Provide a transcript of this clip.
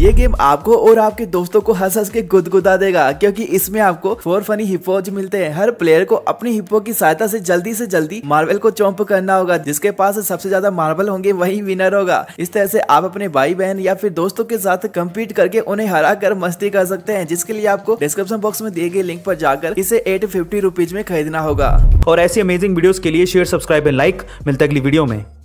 ये गेम आपको और आपके दोस्तों को हंस हंस के गुदगुदा देगा क्योंकि इसमें आपको फोर फनी हिपोज मिलते हैं हर प्लेयर को अपनी हिप्पो की सहायता से जल्दी से जल्दी मार्बल को चौंप करना होगा जिसके पास सबसे ज्यादा मार्बल होंगे वही विनर होगा इस तरह से आप अपने भाई बहन या फिर दोस्तों के साथ कम्पीट करके उन्हें हरा कर मस्ती कर सकते हैं जिसके लिए आपको डिस्क्रिप्शन बॉक्स में दिए गए लिंक आरोप जाकर इसे एट फिफ्टी में खरीदना होगा और ऐसी अमेजिंग वीडियो के लिए शेयर सब्सक्राइब एंड लाइक मिलता अगली वीडियो में